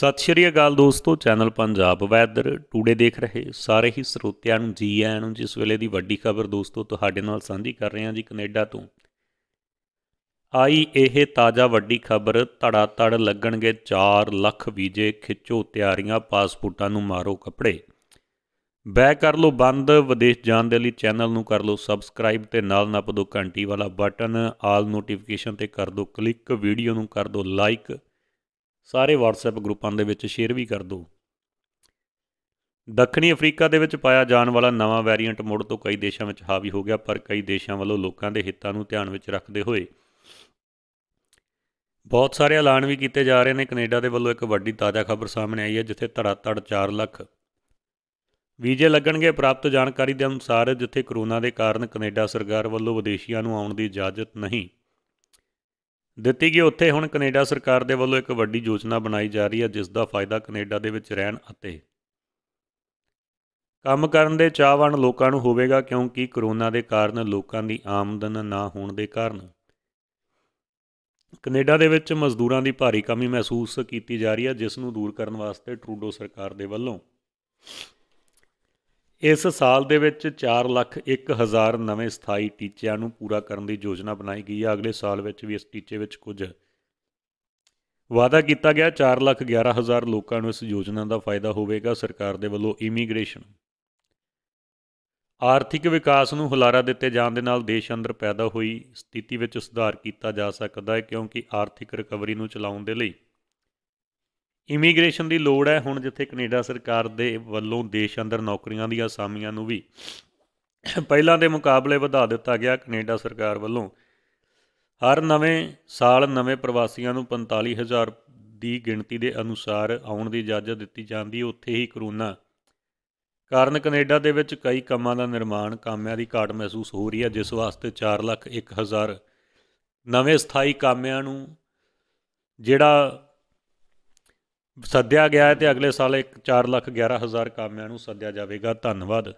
ਸਤਿ ਸ਼੍ਰੀ ਅਕਾਲ ਦੋਸਤੋ channel Punjab weather today ਦੇਖ ਰਹੇ ਸਾਰੇ ਹੀ ਸਰੋਤਿਆਂ ਨੂੰ ਜੀ ਆਇਆਂ ਨੂੰ ਜਿਸ ਵੇਲੇ ਦੀ ਵੱਡੀ ਖਬਰ ਦੋਸਤੋ ਤੁਹਾਡੇ ਨਾਲ ਸਾਂਝੀ ਕਰ ਰਹੇ ਹਾਂ ਜੀ ਕੈਨੇਡਾ ਤੋਂ ਆਈ ਇਹ ਤਾਜ਼ਾ ਵੱਡੀ ਖਬਰ ਧੜਾ ਧੜ ਲੱਗਣਗੇ 4 ਲੱਖ ਵੀਜ਼ੇ ਖਿੱਚੋ ਤਿਆਰੀਆਂ ਪਾਸਪੋਰਟਾਂ ਨੂੰ ਮਾਰੋ ਕੱਪੜੇ ਬੈ ਕਰ ਲੋ ਬੰਦ ਵਿਦੇਸ਼ ਜਾਣ ਦੇ ਲਈ ਚੈਨਲ ਨੂੰ ਕਰ ਲੋ ਸਬਸਕ੍ਰਾਈਬ ਤੇ ਨਾਲ ਨੱਪ ਦੋ ਘੰਟੀ ਵਾਲਾ ਬਟਨ ਆਲ ਨੋਟੀਫਿਕੇਸ਼ਨ ਤੇ ਕਰ ਦੋ ਕਲਿੱਕ ਵੀਡੀਓ ਨੂੰ ਕਰ ਦੋ ਲਾਈਕ ਸਾਰੇ WhatsApp ਗਰੁੱਪਾਂ ਦੇ ਵਿੱਚ ਸ਼ੇਅਰ ਵੀ ਕਰ ਦਿਓ ਦੱਖਣੀ ਅਫਰੀਕਾ ਦੇ ਵਿੱਚ ਪਾਇਆ ਜਾਣ ਵਾਲਾ ਨਵਾਂ ਵੈਰੀਐਂਟ ਮੁੜ ਤੋਂ ਕਈ ਦੇਸ਼ਾਂ ਵਿੱਚ ਹਾਵੀ ਹੋ ਗਿਆ ਪਰ ਕਈ ਦੇਸ਼ਾਂ ਵੱਲੋਂ ਲੋਕਾਂ ਦੇ ਹਿੱਤਾਂ ਨੂੰ ਧਿਆਨ ਵਿੱਚ ਰੱਖਦੇ ਹੋਏ ਬਹੁਤ ਸਾਰੇ ਐਲਾਨ ਵੀ ਕੀਤੇ ਜਾ ਰਹੇ ਨੇ ਕੈਨੇਡਾ ਦੇ ਵੱਲੋਂ ਇੱਕ ਵੱਡੀ ਤਾਜ਼ਾ ਖਬਰ ਸਾਹਮਣੇ ਆਈ ਹੈ ਜਿੱਥੇ ਧੜਾਧੜ 4 ਲੱਖ ਵੀਜ਼ੇ ਲੱਗਣਗੇ ਪ੍ਰਾਪਤ ਜਾਣਕਾਰੀ ਦੇ ਅਨੁਸਾਰ ਜਿੱਥੇ ਕਰੋਨਾ ਦੇ ਕਾਰਨ ਕੈਨੇਡਾ ਸਰਕਾਰ ਵੱਲੋਂ ਵਿਦੇਸ਼ੀਆਂ ਨੂੰ ਆਉਣ ਦੀ ਇਜਾਜ਼ਤ ਨਹੀਂ ਦਿੱਤੀ ਗਈ ਉੱਥੇ ਹੁਣ ਕੈਨੇਡਾ ਸਰਕਾਰ ਦੇ ਵੱਲੋਂ ਇੱਕ ਵੱਡੀ ਯੋਜਨਾ ਬਣਾਈ ਜਾ ਰਹੀ ਹੈ ਜਿਸ ਦਾ ਫਾਇਦਾ ਕੈਨੇਡਾ ਦੇ ਵਿੱਚ ਰਹਿਣ ਅਤੇ ਕੰਮ ਕਰਨ ਦੇ ਚਾਹਵਾਨ ਲੋਕਾਂ ਨੂੰ ਹੋਵੇਗਾ ਕਿਉਂਕਿ ਕਰੋਨਾ ਦੇ ਕਾਰਨ ਲੋਕਾਂ ਦੀ ਆਮਦਨ ਨਾ ਹੋਣ ਦੇ ਕਾਰਨ ਕੈਨੇਡਾ ਦੇ ਵਿੱਚ ਮਜ਼ਦੂਰਾਂ ਦੀ ਭਾਰੀ ਕਮੀ ਮਹਿਸੂਸ ਕੀਤੀ ਜਾ ਰਹੀ ਹੈ ਜਿਸ ਨੂੰ ਦੂਰ ਕਰਨ ਵਾਸਤੇ ਟਰੂਡੋ ਸਰਕਾਰ ਦੇ ਵੱਲੋਂ ਇਸ ਸਾਲ ਦੇ ਵਿੱਚ 4 ਲੱਖ ਹਜ਼ਾਰ ਨਵੇਂ ਸਥਾਈ ਟੀਚਿਆਂ ਨੂੰ ਪੂਰਾ ਕਰਨ ਦੀ ਯੋਜਨਾ ਬਣਾਈ ਗਈ ਹੈ ਅਗਲੇ ਸਾਲ ਵਿੱਚ ਵੀ ਇਸ ਟੀਚੇ ਵਿੱਚ ਕੁਝ ਵਾਅਦਾ ਕੀਤਾ ਗਿਆ 4 ਲੱਖ ਹਜ਼ਾਰ ਲੋਕਾਂ ਨੂੰ ਇਸ ਯੋਜਨਾ ਦਾ ਫਾਇਦਾ ਹੋਵੇਗਾ ਸਰਕਾਰ ਦੇ ਵੱਲੋਂ ਇਮੀਗ੍ਰੇਸ਼ਨ ਆਰਥਿਕ ਵਿਕਾਸ ਨੂੰ ਹੁਲਾਰਾ ਦਿੱਤੇ ਜਾਣ ਦੇ ਨਾਲ ਦੇਸ਼ ਅੰਦਰ ਪੈਦਾ ਹੋਈ ਸਥਿਤੀ ਵਿੱਚ ਸੁਧਾਰ ਕੀਤਾ ਜਾ ਸਕਦਾ ਹੈ ਕਿਉਂਕਿ ਆਰਥਿਕ ਰਿਕਵਰੀ ਨੂੰ ਚਲਾਉਣ ਦੇ ਲਈ ਇਮੀਗ੍ਰੇਸ਼ਨ ਦੀ ਲੋੜ ਹੈ ਹੁਣ ਜਿੱਥੇ ਕੈਨੇਡਾ ਸਰਕਾਰ ਦੇ ਵੱਲੋਂ ਦੇਸ਼ ਅੰਦਰ ਨੌਕਰੀਆਂ ਦੀਆਂ ਅਸਾਮੀਆਂ ਨੂੰ ਵੀ ਪਹਿਲਾਂ ਦੇ ਮੁਕਾਬਲੇ ਵਧਾ ਦਿੱਤਾ ਗਿਆ ਕੈਨੇਡਾ ਸਰਕਾਰ ਵੱਲੋਂ ਹਰ ਨਵੇਂ ਸਾਲ ਨਵੇਂ ਪ੍ਰਵਾਸੀਆਂ ਨੂੰ 45000 ਦੀ ਗਿਣਤੀ ਦੇ ਅਨੁਸਾਰ ਆਉਣ ਦੀ ਇਜਾਜ਼ਤ ਦਿੱਤੀ ਜਾਂਦੀ ਹੈ ਉੱਥੇ ਹੀ ਕਰੋਨਾ ਕਾਰਨ ਕੈਨੇਡਾ ਦੇ ਵਿੱਚ ਕਈ ਕੰਮਾਂ ਦਾ ਨਿਰਮਾਣ ਕਾਮਿਆਂ ਦੀ ਘਾਟ ਮਹਿਸੂਸ ਹੋ ਰਹੀ ਹੈ ਜਿਸ ਵਾਸਤੇ 4 ਲੱਖ 1000 ਨਵੇਂ ਸਥਾਈ ਕਾਮਿਆਂ ਨੂੰ ਜਿਹੜਾ ਸੱਦਿਆ ਗਿਆ ਹੈ ਤੇ ਅਗਲੇ ਸਾਲ 1 ਹਜ਼ਾਰ ਕਾਮਿਆਂ ਨੂੰ ਸੱਦਿਆ ਜਾਵੇਗਾ ਧੰਨਵਾਦ